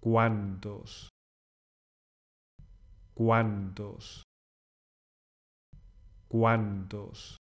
cuántos, cuántos, cuántos.